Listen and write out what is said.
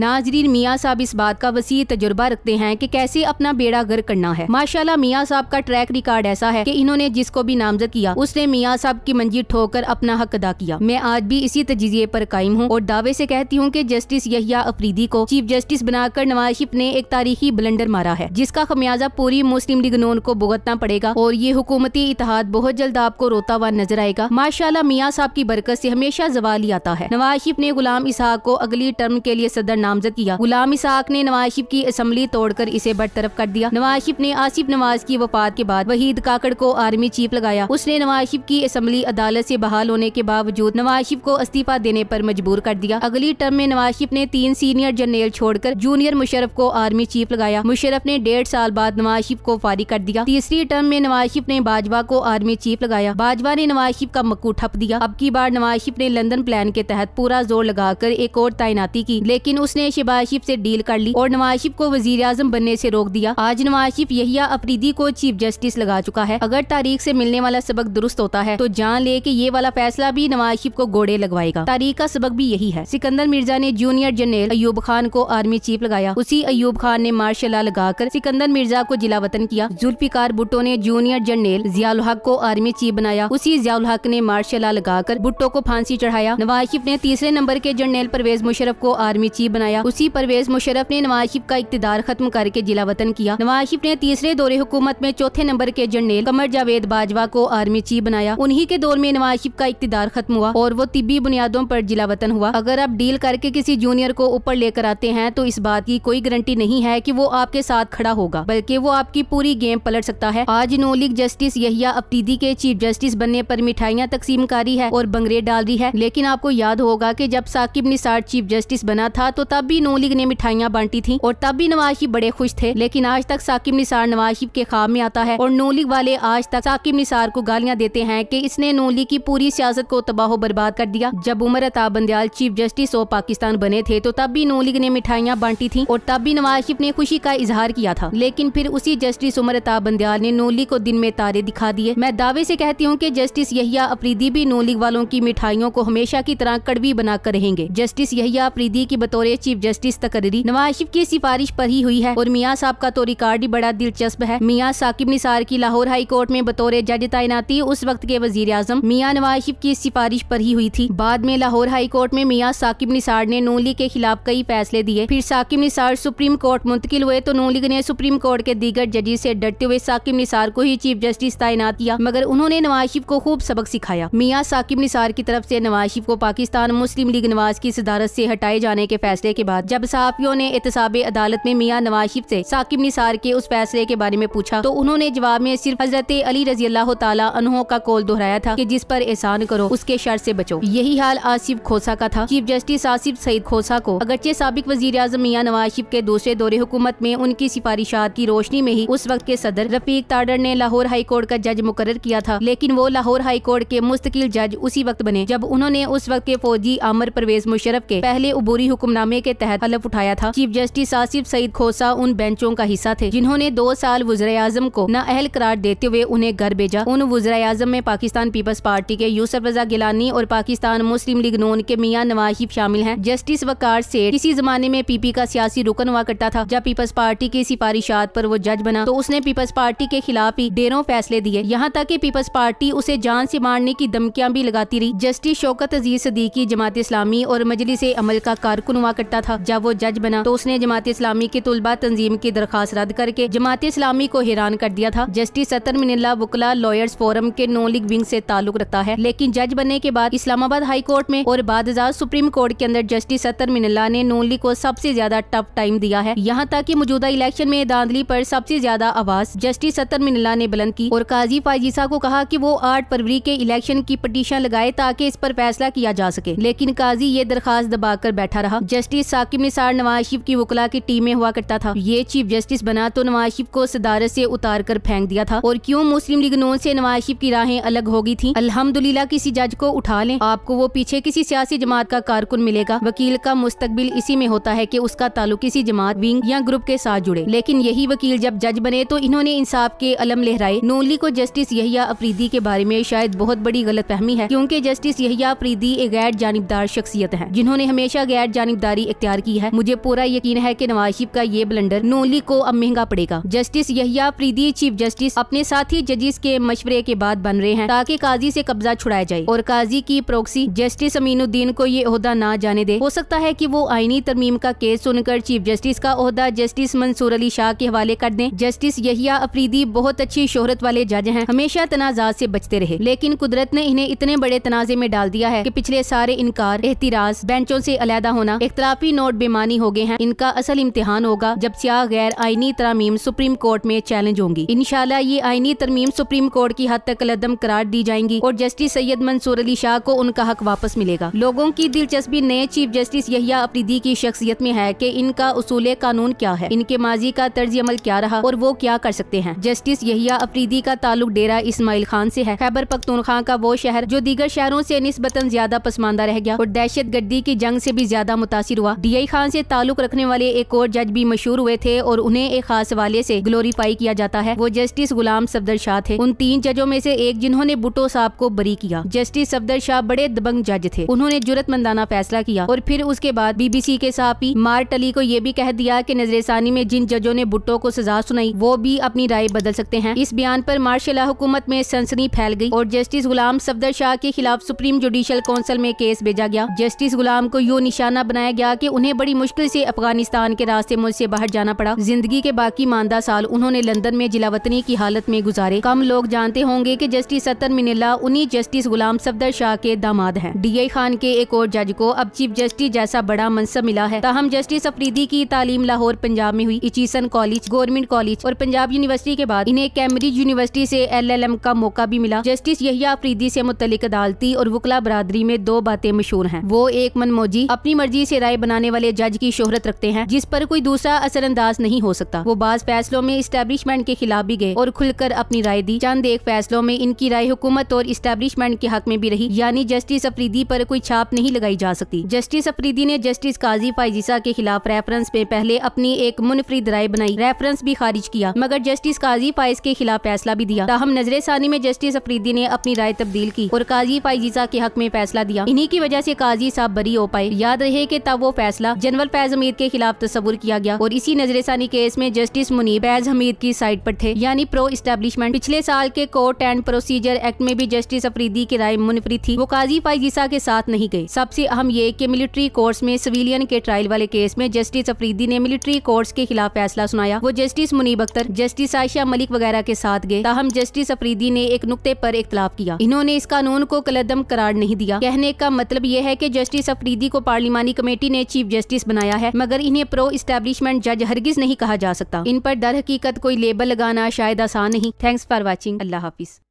नाजरीन मियाँ साहब इस बात का वसी तजुर्बा रखते हैं कि कैसे अपना बेड़ा गर्क करना है माशाल्लाह मियाँ साहब का ट्रैक रिकॉर्ड ऐसा है कि इन्होंने जिसको भी नामजद किया उसने मियाँ साहब की मंजिल ठोकर अपना हक अदा किया मैं आज भी इसी तजिए पर कायम हूँ और दावे से कहती हूँ कि जस्टिस यहिया अफरीदी को चीफ जस्टिस बनाकर नवाज शिफ ने एक तारीखी ब्लेंडर मारा है जिसका खमियाजा पूरी मुस्लिम लीग नोन को भुगतना पड़ेगा और ये हुकूमती इतिहाद बहुत जल्द आपको रोता हुआ नजर आएगा माशाला मियाँ साहब की बरकत ऐसी हमेशा जवाल ही आता है नवाज शिफ ने गुलाम इसहा को अगली टर्म के लिए सदर नामजद किया गुलाम इसाक ने नवाज शिफ की असम्बली तोड़कर इसे बरतरफ कर दिया नवाज शिफ ने आसिफ नवाज की वफात के बाद वहीद काकड़ को आर्मी चीफ लगाया उसने नवाज शिफ की असम्बली अदालत ऐसी बहाल होने के बावजूद नवाज शिफ को इस्तीफा देने आरोप मजबूर कर दिया अगली टर्म में नवाज शिफ ने तीन सीनियर जनरल छोड़कर जूनियर मुशरफ को आर्मी चीफ लगाया मुशरफ ने डेढ़ साल बाद नवाज शिफ को फारी कर दिया तीसरी टर्म में नवाज शिफ ने बाजवा को आर्मी चीफ लगाया बाजवा ने नवाज शिफ का मक्कू ठप दिया अब की बार नवाज शिफ ने लंदन प्लान के तहत पूरा जोर लगाकर एक और तैनाती की लेकिन उस उसने शहबाज शिफ ऐसी डील कर ली और नवाज शिफ को वजीर आजम बनने ऐसी रोक दिया आज नवाज शिफ यही अफरीदी को चीफ जस्टिस लगा चुका है अगर तारीख ऐसी मिलने वाला सबक दुरुस्त होता है तो जान ले की ये वाला फैसला भी नवाज शिफ को घोड़े लगवाएगा तारीख का सबक भी यही है सिकंदर मिर्जा ने जूनियर जनरल अयूब खान को आर्मी चीफ लगाया उसी अयूब खान ने मार्शल लगा लगाकर सिकंदर मिर्जा को जिला वतन किया जुल्फिकार भुट्टो ने जूनियर जनरल जियाल हक को आर्मी चीफ बनाया उसी जियाल हक ने मार्शल ला लगाकर भुट्टो को फांसी चढ़ाया नवाज शिफ ने तीसरे नंबर के जनरल परवेज मुशरफ को आर्मी चीफ बनाया बनाया उसी परवेज मुशरफ ने नवाज शिफ का इकतदार खत्म करके जिला वतन किया नवाज शिफ ने तीसरे दौरे हुकूमत में चौथे नंबर के जनरल कमर जावेद बाजवा को आर्मी चीफ बनाया उन्हीं के दौर में नवाज शिफ का इकतदार खत्म हुआ और वो तिबी बुनियादों पर जिला वतन हुआ अगर आप डील करके किसी जूनियर को ऊपर लेकर आते हैं तो इस बात की कोई गारंटी नहीं है की वो आपके साथ खड़ा होगा बल्कि वो आपकी पूरी गेम पलट सकता है आज नो लीग जस्टिस यहिया अफ्तीदी के चीफ जस्टिस बनने पर मिठाइयाँ तकसीम कारी है और बंगरे डाल रही है लेकिन आपको याद होगा की जब साकिब निसार चीफ जस्टिस बना था तो तब भी नू लीग ने मिठाइयाँ बांटी थी और तब भी नवाज शरीफ बड़े खुश थे लेकिन आज तक साकिब निसार नवाज शरीफ के खाब में आता है और नू लीग वाले आज तक साकिब निसार को गालियाँ देते हैं की इसने नू लीग की पूरी सियासत को तबाह बर्बाद कर दिया जब Umar Ata Bandial chief justice of Pakistan बने थे तो तब भी नू लीग ने मिठाइयाँ बांटी थी और तब भी नवाज शरीफ ने खुशी का इजहार किया था लेकिन फिर उसी जस्टिस उमर अताब बंदयाल ने नू लीग को दिन में तारे दिखा दिए मैं दावे ऐसी कहती हूँ की जस्टिस यहिया अफरीदी भी नू लीग वालों की मिठाइयों को हमेशा की तरह कड़वी बनाकर रहेंगे जस्टिस यहिया अफरीदी की बतौर चीफ जस्टिस तकरीरी नवाज शिफ की सिफारिश पर ही हुई है और मियाँ साहब का तो रिकॉर्ड ही बड़ा दिलचस्प है मियाँ साकिब निसार की लाहौर हाई कोर्ट में बतौर जज तैनाती उस वक्त के वजीर अजम मियाँ नवाज शिफ की सिफारिश पर ही हुई थी बाद में लाहौर हाई कोर्ट में मियाँ साकिब निसार ने नू लीग के खिलाफ कई फैसले दिए फिर साकिब निसार सुप्रीम कोर्ट मुंतकिल हुए तो नू लीग ने सुप्रीम कोर्ट के दीगर जजेस ऐसी डरते हुए साकिब निसार को ही चीफ जस्टिस तैनात किया मगर उन्होंने नवाज शिफ को खूब सबक सिखाया मियाँ साकिब निसार की तरफ ऐसी नवाज शिफ को पाकिस्तान मुस्लिम लीग नवाज की सदारत ऐसी हटाए जाने के फैसले फैसले के बाद जब सहाफियों ने एहतसाब अदालत में मियाँ नवाज ऐसी साकिब निसार के उस फैसले के बारे में पूछा तो उन्होंने जवाब में सिर्फ हजरत अली रजी अल्लाह तहों का कौल दोहराया था की जिस पर एहसान करो उसके शर ऐसी बचो यही हाल आसिफ खोसा का था चीफ जस्टिस आसिफ सईद खोसा को अगरचे सबक वजीर अजम मियाँ नवाज के दूसरे दौरे हुकूमत में उनकी सिफारिशात की रोशनी में ही उस वक्त के सदर रफीक ताडर ने लाहौर हाई कोर्ट का जज मुकर किया था लेकिन वो लाहौर हाई कोर्ट के मुस्तकिल जज उसी वक्त बने जब उन्होंने उस वक्त के फौजी आमर परवेज मुशरफ के पहले अबूरी हुक्मनामे मुकदमे के तहत हलफ उठाया था चीफ जस्टिस आसिफ सईद खोसा उन बेंचों का हिस्सा थे जिन्होंने दो साल वजर आजम को अहल करार देते हुए उन्हें घर भेजा उन वजर आजम में पाकिस्तान पीपल्स पार्टी के यूसफ रजा गिलानी और पाकिस्तान मुस्लिम लीग नून के मियाँ नवाहिब शामिल है जस्टिस वकार सेठ इसी जमाने में पीपी का सियासी रुकन हुआ करता था जब पीपल्स पार्टी की सिफारिशात पर वो जज बना तो उसने पीपल्स पार्टी के खिलाफ ही डेरों फैसले दिए यहाँ तक की पीपल्स पार्टी उसे जान से मारने की धमकियां भी लगाती रही जस्टिस शौकत अजीज सदीकी जमात इस्लामी और मजलिस अमल का कारकुन हुआ करता करता था जब वो जज बना तो उसने जमात इस्लामी की तुलबा तंजीम की दरखास्त रद्द करके जमात इस्लामी को हैरान कर दिया था जस्टिस सतर मिनला वकला लॉयर्स फोरम के नो लीग विंग से ताल्लुक रखता है लेकिन जज बनने के बाद इस्लामाबाद हाई कोर्ट में और बाद सुप्रीम कोर्ट के अंदर जस्टिस सतर मिनला ने नो लीग को सबसे ज्यादा टफ टाइम दिया है यहाँ तक की मौजूदा इलेक्शन में दादली पर सबसे ज्यादा आवाज जस्टिस सतर मिनला ने बुलंद की और काजी फाइजीसा को कहा की वो आठ फरवरी के इलेक्शन की पटिशन लगाए ताकि इस पर फैसला किया जा सके लेकिन काजी ये दरखास्त दबाकर बैठा रहा जस्टिस जस्टिस साकिब निसार नवाज शिफ की वकला की टीम में हुआ करता था ये चीफ जस्टिस बना तो नवाज शिफ को सदारत से उतार कर फेंक दिया था और क्यों मुस्लिम लीग नून से नवाज शिफ की राहें अलग हो गई थी अल्हम्दुलिल्लाह किसी जज को उठा लें आपको वो पीछे किसी सियासी जमात का कारकुन मिलेगा वकील का मुस्तबिल इसी में होता है की उसका ताल्लुक किसी जमात विंग या ग्रुप के साथ जुड़े लेकिन यही वकील जब जज बने तो इन्होंने इंसाफ के अलम लहराए नोली को जस्टिस यहिया अफरीदी के बारे में शायद बहुत बड़ी फहमी है क्यूँकी जस्टिस यहिया अफरीदी एक गैर जानबदार शख्सियत है जिन्होंने हमेशा गैर जानबदारी इख्तियार की है मुझे पूरा यकीन है की नवाज शिफ का ये ब्लंडर नोली को अब महंगा पड़ेगा justice Yahya Afridi chief justice अपने साथी जजिस के मशवरे के बाद बन रहे हैं ताकि काजी ऐसी कब्जा छुड़ाया जाए और काजी की प्रोक्सी जस्टिस अमीनुद्दीन को ये अहदा ना जाने दे हो सकता है की वो आईनी तरमीम का केस सुनकर चीफ जस्टिस का अहदा जस्टिस मंसूर अली शाह के हवाले कर दे जस्टिस यहिया अफरीदी बहुत अच्छी शोहरत वाले जज हैं हमेशा तनाजा से बचते रहे लेकिन कुदरत ने इन्हें इतने बड़े तनाजे में डाल दिया है कि पिछले सारे इनकार एहतराज बेंचों से अलहदा होना काफी नोट बेमानी हो गए हैं इनका असल इम्तिहान होगा जब सियाह गैर आइनी तरमीम सुप्रीम कोर्ट में चैलेंज होंगी इनशाला ये आइनी तरमीम सुप्रीम कोर्ट की हद तक कलदम करार दी जाएंगी और जस्टिस सैयद मंसूर अली शाह को उनका हक वापस मिलेगा लोगों की दिलचस्पी नए चीफ जस्टिस यहिया अफरीदी की शख्सियत में है की इनका उसूल कानून क्या है इनके माजी का तर्ज अमल क्या रहा और वो क्या कर सकते हैं जस्टिस यहिया अफरीदी का ताल्लुक डेरा इसमाइल खान ऐसी है खैबर खान का वो शहर जो दीगर शहरों ऐसी नस्बता ज्यादा पसमानदा रह गया और दहशत गर्दी की जंग ऐसी भी ज्यादा मुतासर हुआ डीआई खान से ताल्लुक रखने वाले एक और जज भी मशहूर हुए थे और उन्हें एक खास वाले से ग्लोरीफाई किया जाता है वो जस्टिस गुलाम सफदर शाह थे उन तीन जजों में से एक जिन्होंने बुटो साहब को बरी किया जस्टिस सफदर शाह बड़े दबंग जज थे उन्होंने जरूरतमंदाना फैसला किया और फिर उसके बाद बीबीसी के सापी मार्ट अली को ये भी कह दिया की नजरसानी में जिन जजों ने बुटो को सजा सुनाई वो भी अपनी राय बदल सकते हैं इस बयान आरोप मार्शल हुकूमत में सनसनी फैल गई और जस्टिस गुलाम सफदर शाह के खिलाफ सुप्रीम जुडिशियल काउंसिल में केस भेजा गया जस्टिस गुलाम को यू निशाना बनाया गया कि उन्हें बड़ी मुश्किल से अफगानिस्तान के रास्ते मुल्क से बाहर जाना पड़ा जिंदगी के बाकी मानदा साल उन्होंने लंदन में जिलावतनी की हालत में गुजारे कम लोग जानते होंगे की जस्टिस सत्तर मिनिला उन्हीं जस्टिस गुलाम सफदर शाह के दामाद है डी खान के एक और जज को अब चीफ जस्टिस जैसा बड़ा मनसब मिला है तहम जस्टिस अफरीदी की तालीम लाहौर पंजाब में हुई इचीसन कॉलेज गवर्नमेंट कॉलेज और पंजाब यूनिवर्सिटी के बाद इन्हें कैम्ब्रिज यूनिवर्सिटी से एलएलएम का मौका भी मिला जस्टिस यहिया अफरीदी से मुतलिक अदालती और वकला बरादरी में दो बातें मशहूर हैं वो एक मनमोजी अपनी मर्जी से राय राय बनाने वाले जज की शोहरत रखते हैं जिस पर कोई दूसरा असरअंदाज नहीं हो सकता वो बाज फैसलों में इस्टेब्लिशमेंट के खिलाफ भी गए और खुलकर अपनी राय दी चंद एक फैसलों में इनकी राय हुकूमत और इस्टेब्लिशमेंट के हक में भी रही यानी जस्टिस अफरीदी पर कोई छाप नहीं लगाई जा सकती जस्टिस अफरीदी ने जस्टिस काजी फाइजिसा के खिलाफ रेफरेंस में पहले अपनी एक मुनफरीद राय बनाई रेफरेंस भी खारिज किया मगर जस्टिस काजी फाइज के खिलाफ फैसला भी दिया ताहम नजर सानी में जस्टिस अफरीदी ने अपनी राय तब्दील की और काजी फाइजिसा के हक में फैसला दिया इन्हीं की वजह ऐसी काजी साहब बरी हो पाए याद रहे की तब वो फैसला जनरल फैज हमीद के खिलाफ तस्वुर किया गया और इसी नजरसानी केस में जस्टिस मुनीब फैज हमीद की साइड पर थे यानी प्रो स्टेब्लिशमेंट पिछले साल के कोर्ट एंड प्रोसीजर एक्ट में भी जस्टिस अफरीदी की राय मुनफरी थी वो काजी फाइजिसा के साथ नहीं गयी सबसे अहम ये की मिलिट्री कोर्स में सिविलियन के ट्रायल वाले केस में जस्टिस अफरीदी ने मिलिट्री कोर्ट के खिलाफ फैसला सुनाया वो जस्टिस मुनीब अख्तर जस्टिस आयशा मलिक वगैरह के साथ गए ताहम जस्टिस अफरीदी ने एक नुकते पर इख्तलाफ किया इन्होंने इस कानून को कलदम करार नहीं दिया कहने का मतलब यह है की जस्टिस अफरीदी को पार्लिमानी कमेटी ने चीफ जस्टिस बनाया है मगर इन्हें प्रो स्टैब्लिशमेंट जज हरगिज नहीं कहा जा सकता इन पर दर हकीकत कोई लेबल लगाना शायद आसान नहीं thanks for watching Allah Hafiz